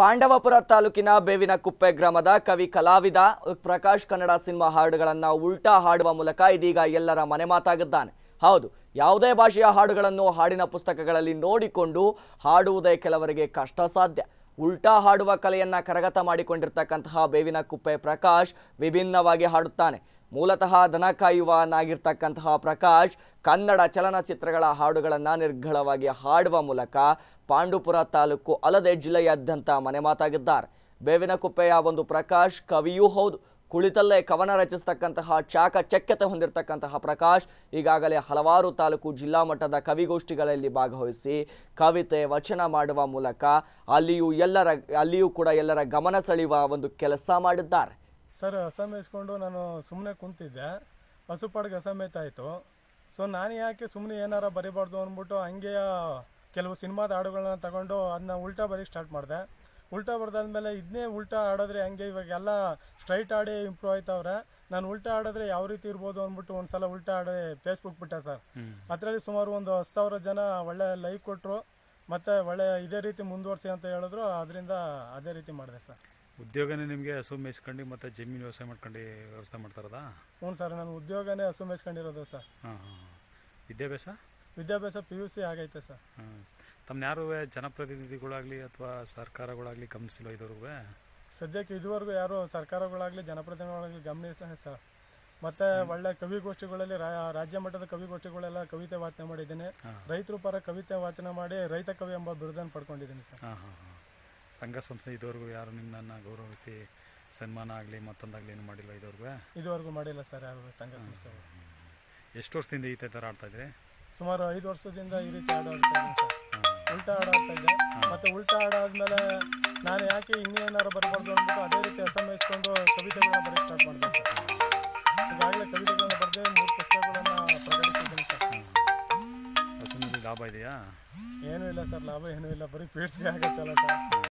ಪಾಂಡವಪುರ ತಾಲೂಕಿನ ಬೇವಿನಕುಪ್ಪೆ ಗ್ರಾಮದ ಕವಿ ಕಲಾವಿದ ಪ್ರಕಾಶ್ ಕನ್ನಡ ಸಿನಿಮಾ ಹಾಡುಗಳನ್ನು ಉಲ್ಟಾ ಹಾಡುವ ಮೂಲಕ ಇದೀಗ ಎಲ್ಲರ ಮನೆ ಮಾತಾಗಿದ್ದಾನೆ ಹೌದು ಯಾವುದೇ ಭಾಷೆಯ ಹಾಡುಗಳನ್ನು ಹಾಡಿನ ಪುಸ್ತಕಗಳಲ್ಲಿ ನೋಡಿಕೊಂಡು ಹಾಡುವುದೇ ಕೆಲವರಿಗೆ ಕಷ್ಟ ಸಾಧ್ಯ ಉಲ್ಟಾ ಹಾಡುವ ಕಲೆಯನ್ನು ಕರಗತ ಮಾಡಿಕೊಂಡಿರ್ತಕ್ಕಂತಹ ಬೇವಿನ ಕುಪ್ಪೆ ಪ್ರಕಾಶ್ ವಿಭಿನ್ನವಾಗಿ ಹಾಡುತ್ತಾನೆ ಮೂಲತಃ ದನ ಕಾಯುವನಾಗಿರ್ತಕ್ಕಂತಹ ಪ್ರಕಾಶ್ ಕನ್ನಡ ಚಲನಚಿತ್ರಗಳ ಹಾಡುಗಳನ್ನು ನಿರ್ಘಳವಾಗಿ ಹಾಡುವ ಮೂಲಕ ಪಾಂಡುಪುರ ತಾಲೂಕು ಅಲ್ಲದೆ ಜಿಲ್ಲೆಯಾದ್ಯಂತ ಮನೆ ಮಾತಾಗಿದ್ದಾರೆ ಬೇವಿನಕುಪ್ಪೆಯ ಒಂದು ಪ್ರಕಾಶ್ ಕವಿಯೂ ಹೌದು ಕುಳಿತಲ್ಲೇ ಕವನ ರಚಿಸ್ತಕ್ಕಂತಹ ಚಕ್ಯತೆ ಹೊಂದಿರತಕ್ಕಂತಹ ಪ್ರಕಾಶ್ ಈಗಾಗಲೇ ಹಲವಾರು ತಾಲೂಕು ಜಿಲ್ಲಾ ಮಟ್ಟದ ಕವಿಗೋಷ್ಠಿಗಳಲ್ಲಿ ಭಾಗವಹಿಸಿ ಕವಿತೆ ವಚನ ಮಾಡುವ ಮೂಲಕ ಅಲ್ಲಿಯೂ ಎಲ್ಲರ ಅಲ್ಲಿಯೂ ಕೂಡ ಎಲ್ಲರ ಗಮನ ಸೆಳೆಯುವ ಒಂದು ಕೆಲಸ ಮಾಡಿದ್ದಾರೆ ಸರ್ ಅಸಮ್ ಇಸ್ಕೊಂಡು ನಾನು ಸುಮ್ಮನೆ ಕುಂತಿದ್ದೆ ಹಸುಪಾಡಿಗೆ ಅಸಮೇತಾಯಿತು ಸೊ ನಾನು ಯಾಕೆ ಸುಮ್ಮನೆ ಏನಾರ ಬರಿಬಾರ್ದು ಅಂದ್ಬಿಟ್ಟು ಹಂಗೆ ಕೆಲವು ಸಿನಿಮಾದ ಹಾಡುಗಳನ್ನ ತಗೊಂಡು ಅದನ್ನ ಉಲ್ಟಾ ಬರೀ ಸ್ಟಾರ್ಟ್ ಮಾಡಿದೆ ಉಲ್ಟಾ ಬರೆದಾದ್ಮೇಲೆ ಇದನ್ನೇ ಉಲ್ಟಾ ಆಡಿದ್ರೆ ಹಂಗೆ ಇವಾಗೆಲ್ಲ ಸ್ಟ್ರೈಟ್ ಆಡಿ ಇಂಪ್ರೂವ್ ಆಯ್ತವ್ರೆ ನಾನು ಉಲ್ಟಾ ಆಡಿದ್ರೆ ಯಾವ ರೀತಿ ಇರ್ಬೋದು ಅಂದ್ಬಿಟ್ಟು ಒಂದ್ಸಲ ಉಲ್ಟಾ ಆಡಿ ಫೇಸ್ಬುಕ್ ಬಿಟ್ಟೆ ಸರ್ ಅದರಲ್ಲಿ ಸುಮಾರು ಒಂದು ಹತ್ತು ಸಾವಿರ ಜನ ಒಳ್ಳೆ ಲೈಕ್ ಕೊಟ್ಟರು ಮತ್ತೆ ಒಳ್ಳೆ ಇದೇ ರೀತಿ ಮುಂದುವರಿಸಿ ಅಂತ ಹೇಳಿದ್ರು ಅದರಿಂದ ಅದೇ ರೀತಿ ಮಾಡಿದೆ ಸರ್ ಉದ್ಯೋಗನೇ ನಿಮಗೆ ಹಸು ಮೇಯಿಸ್ಕೊಂಡು ಮತ್ತೆ ಜಮೀನು ವ್ಯವಸಾಯ ಮಾಡ್ಕೊಂಡು ವ್ಯವಸ್ಥೆ ಮಾಡ್ತಾರದ ಹ್ಞೂ ಸರ್ ನಾನು ಉದ್ಯೋಗನೇ ಹಸು ಮೇಯಿಸ್ಕೊಂಡಿರೋದು ಸರ್ ಹಾಂ ಹಾಂ ವಿದ್ಯಾಭ್ಯಾಸ ವಿದ್ಯಾಭ್ಯಾಸ ಪಿ ಯು ಸಿ ಆಗೈತೆ ಸರ್ ಹಾಂ ತಮ್ಮ ಯಾರು ಜನಪ್ರತಿನಿಧಿಗಳಾಗಲಿ ಅಥವಾ ಸರ್ಕಾರಗಳಾಗಲಿ ಗಮನಿಸಿಲ್ಲ ಇದುವರೆಗೂ ಸದ್ಯಕ್ಕೆ ಇದುವರೆಗೂ ಯಾರು ಸರ್ಕಾರಗಳಾಗಲಿ ಜನಪ್ರತಿನಿಧಿಗಳಾಗಲಿ ಗಮನಿಸಿಲ್ಲ ಸರ್ ಮತ್ತೆ ಒಳ್ಳೆ ಕವಿಗೋಷ್ಠಿಗಳಲ್ಲಿ ರಾಜ್ಯ ಮಟ್ಟದ ಕವಿಗೋಷ್ಠಿಗಳೆಲ್ಲ ಕವಿತೆ ವಾಚನ ಮಾಡಿದ್ದೇನೆ ರೈತರು ಪರ ಕವಿತೆ ವಾಚನ ಮಾಡಿ ರೈತ ಕವಿ ಎಂಬ ಬಿರುದನ್ನು ಪಡ್ಕೊಂಡಿದ್ದೀನಿ ಸರ್ ಸಂಘ ಸಂಸ್ಥೆ ಇದುವರೆಗೂ ಯಾರು ನಿಮ್ಮನ್ನ ಗೌರವಿಸಿ ಸನ್ಮಾನ ಆಗಲಿ ಮತ್ತೊಂದಾಗಲಿ ಏನು ಮಾಡಿಲ್ಲ ಇದುವರೆಗೂ ಇದುವರೆಗೂ ಮಾಡಿಲ್ಲ ಸರ್ ಯಾರು ಸಂಘ ಸಂಸ್ಥೆ ಎಷ್ಟು ವರ್ಷದಿಂದ ಈ ಥರ ಆಡ್ತಾ ಇದ್ರೆ ಸುಮಾರು ಐದು ವರ್ಷದಿಂದ ಈ ರೀತಿ ಉಲ್ಟಾ ಆಡಾಡ್ತಾ ಇದ್ದೆ ಮತ್ತು ಉಲ್ಟಾ ಆಡಾದ್ಮೇಲೆ ನಾನು ಯಾಕೆ ಇನ್ನೇನಾದ್ರು ಬರಬಾರ್ದು ಅಂದ್ಬಿಟ್ಟು ಅದೇ ರೀತಿ ಲಾಭ ಇದೆಯಾ ಏನೂ ಇಲ್ಲ ಸರ್ ಲಾಭ ಏನೂ ಇಲ್ಲ ಬರೀ ಪೇಟ್ಸ್ಗೆ ಆಗುತ್ತಲ್ಲ ಸರ್